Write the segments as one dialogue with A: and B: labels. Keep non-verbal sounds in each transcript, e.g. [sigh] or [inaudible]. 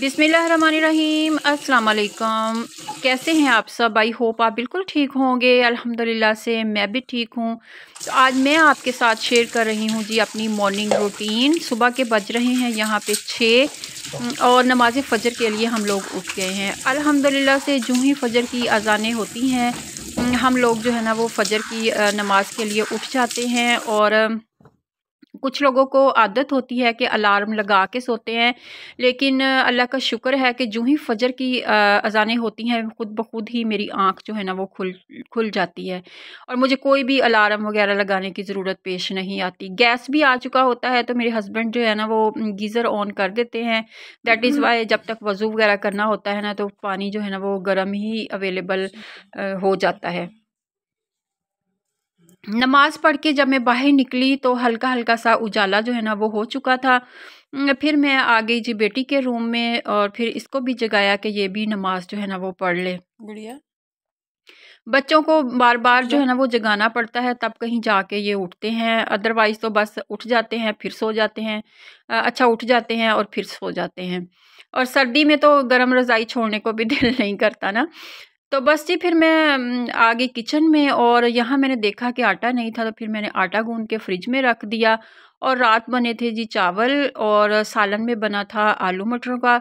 A: बिसमीम अस्सलाम कैसे हैं आप सब आई होप आप बिल्कुल ठीक होंगे अल्हम्दुलिल्लाह से मैं भी ठीक हूँ तो आज मैं आपके साथ शेयर कर रही हूँ जी अपनी मॉर्निंग रूटीन सुबह के बज रहे हैं यहाँ पे छः और नमाज फ़जर के लिए हम लोग उठ गए हैं अल्हम्दुलिल्लाह से जूँ ही फ़जर की अजानें होती हैं हम लोग जो है ना वो फ़जर की नमाज़ के लिए उठ जाते हैं और कुछ लोगों को आदत होती है कि अलार्म लगा के सोते हैं लेकिन अल्लाह का शुक्र है कि जो ही फ़जर की अजानें होती हैं ख़ुद ब खुद ही मेरी आँख जो है ना वो खुल खुल जाती है और मुझे कोई भी अलार्म वगैरह लगाने की ज़रूरत पेश नहीं आती गैस भी आ चुका होता है तो मेरे हस्बैंड जो है ना वो गीज़र ऑन कर देते हैं दैट इज़ वाई जब तक वज़ू वगैरह करना होता है ना तो पानी जो है ना वो गर्म ही अवेलेबल हो जाता है नमाज़ पढ़ के जब मैं बाहर निकली तो हल्का हल्का सा उजाला जो है ना वो हो चुका था फिर मैं आ गई जी बेटी के रूम में और फिर इसको भी जगाया कि ये भी नमाज जो है ना वो पढ़ ले बच्चों को बार बार जो अच्छा। है ना वो जगाना पड़ता है तब कहीं जाके ये उठते हैं अदरवाइज़ तो बस उठ जाते हैं फिर सो जाते हैं अच्छा उठ जाते हैं और फिर सो जाते हैं और सर्दी में तो गर्म रज़ाई छोड़ने को भी [laughs] दिल नहीं करता ना तो बस जी फिर मैं आगे किचन में और यहाँ मैंने देखा कि आटा नहीं था तो फिर मैंने आटा गूंद के फ्रिज में रख दिया और रात बने थे जी चावल और सालन में बना था आलू मटरों का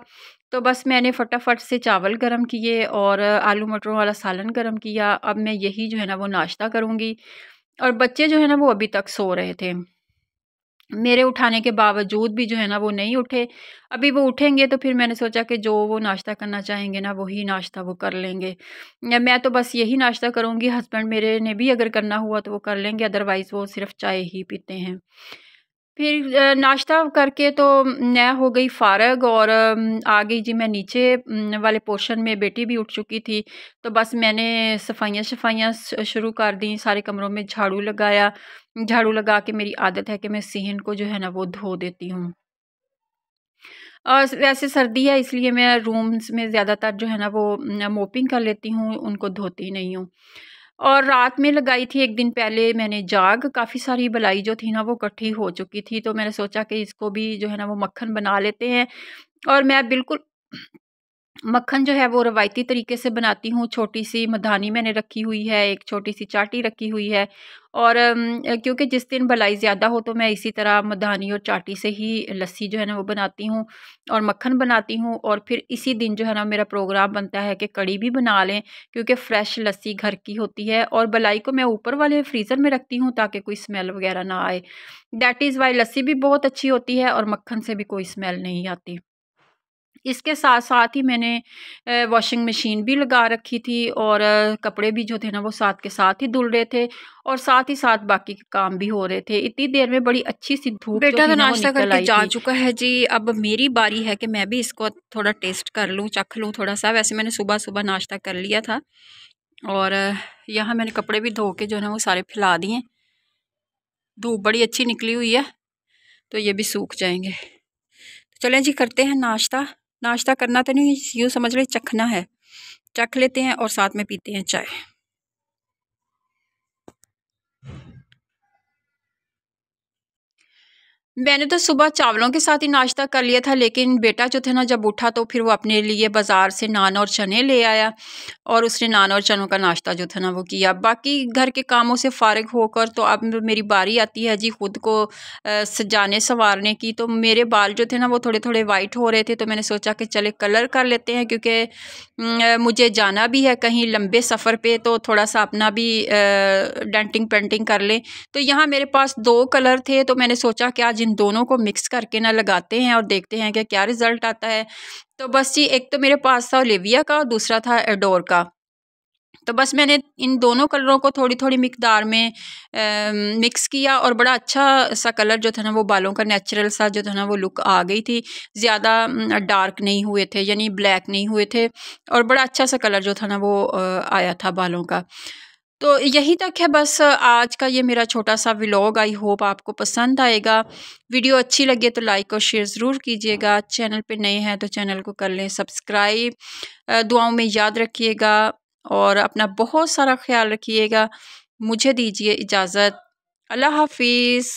A: तो बस मैंने फटाफट से चावल गरम किए और आलू मटरों वाला सालन गरम किया अब मैं यही जो है ना वो नाश्ता करूँगी और बच्चे जो है ना वो अभी तक सो रहे थे मेरे उठाने के बावजूद भी जो है ना वो नहीं उठे अभी वो उठेंगे तो फिर मैंने सोचा कि जो वो नाश्ता करना चाहेंगे ना वही नाश्ता वो कर लेंगे मैं तो बस यही नाश्ता करूँगी हस्बैंड मेरे ने भी अगर करना हुआ तो वो कर लेंगे अदरवाइज़ वो सिर्फ चाय ही पीते हैं फिर नाश्ता करके तो मैं हो गई फ़ारग और आ गई जी मैं नीचे वाले पोर्शन में बेटी भी उठ चुकी थी तो बस मैंने सफाइयाँ सफाइयाँ शुरू कर दी सारे कमरों में झाड़ू लगाया झाड़ू लगा के मेरी आदत है कि मैं सीहन को जो है ना वो धो देती हूँ और वैसे सर्दी है इसलिए मैं रूम्स में ज़्यादातर जो है ना वो मोपिंग कर लेती हूँ उनको धोती नहीं हूँ और रात में लगाई थी एक दिन पहले मैंने जाग काफ़ी सारी बलाई जो थी ना वो इकट्ठी हो चुकी थी तो मैंने सोचा कि इसको भी जो है ना वो मक्खन बना लेते हैं और मैं बिल्कुल मक्खन जो है वो रवायती तरीके से बनाती हूँ छोटी सी मधानी मैंने रखी हुई है एक छोटी सी चाटी रखी हुई है और क्योंकि जिस दिन भलाई ज़्यादा हो तो मैं इसी तरह मधानी और चाटी से ही लस्सी जो है ना वो बनाती हूँ और मक्खन बनाती हूँ और फिर इसी दिन जो है ना मेरा प्रोग्राम बनता है कि कड़ी भी बना लें क्योंकि फ़्रेश लस्सी घर की होती है और भलाई को मैं ऊपर वाले फ्रीज़र में रखती हूँ ताकि कोई स्मेल वगैरह ना आए दैट इज़ वाई लस्सी भी बहुत अच्छी होती है और मक्खन से भी कोई स्मेल नहीं आती इसके साथ साथ ही मैंने वॉशिंग मशीन भी लगा रखी थी और कपड़े भी जो थे ना वो साथ के साथ ही धुल रहे थे और साथ ही साथ बाकी काम भी हो रहे थे इतनी देर में बड़ी अच्छी सी धूप बेटा का नाश्ता करके जा चुका है जी अब मेरी बारी है कि मैं भी इसको थोड़ा टेस्ट कर लूँ चख लूँ थोड़ा सा वैसे मैंने सुबह सुबह नाश्ता कर लिया था और यहाँ मैंने कपड़े भी धो के जो है वो सारे फैला दिए धूप बड़ी अच्छी निकली हुई है तो ये भी सूख जाएंगे तो चलें जी करते हैं नाश्ता नाश्ता करना तो नहीं यूँ समझ ले चखना है चख लेते हैं और साथ में पीते हैं चाय मैंने तो सुबह चावलों के साथ ही नाश्ता कर लिया था लेकिन बेटा जो थे ना जब उठा तो फिर वो अपने लिए बाज़ार से नान और चने ले आया और उसने नान और चनों का नाश्ता जो था ना वो किया बाकी घर के कामों से फारग होकर तो अब मेरी बारी आती है जी ख़ुद को सजाने संवारने की तो मेरे बाल जो थे ना वो थोड़े थोड़े वाइट हो रहे थे तो मैंने सोचा कि चले कलर कर लेते हैं क्योंकि मुझे जाना भी है कहीं लंबे सफ़र पर तो थोड़ा सा अपना भी डेंटिंग पेंटिंग कर लें तो यहाँ मेरे पास दो कलर थे तो मैंने सोचा कि आज इन दोनों को मिक्स करके ना लगाते हैं और देखते हैं कि क्या रिज़ल्ट आता है तो बस ये एक तो मेरे पास था ओलिविया का और दूसरा था एडोर का तो बस मैंने इन दोनों कलरों को थोड़ी थोड़ी मकदार में आ, मिक्स किया और बड़ा अच्छा सा कलर जो था ना वो बालों का नेचुरल सा जो था ना वो लुक आ गई थी ज़्यादा डार्क नहीं हुए थे यानी ब्लैक नहीं हुए थे और बड़ा अच्छा सा कलर जो था ना वो आ, आया था बालों का तो यहीं तक है बस आज का ये मेरा छोटा सा व्लॉग आई होप आपको पसंद आएगा वीडियो अच्छी लगे तो लाइक और शेयर ज़रूर कीजिएगा चैनल पे नए हैं तो चैनल को कर लें सब्सक्राइब दुआओं में याद रखिएगा और अपना बहुत सारा ख्याल रखिएगा मुझे दीजिए इजाज़त अल्लाह हाफिज़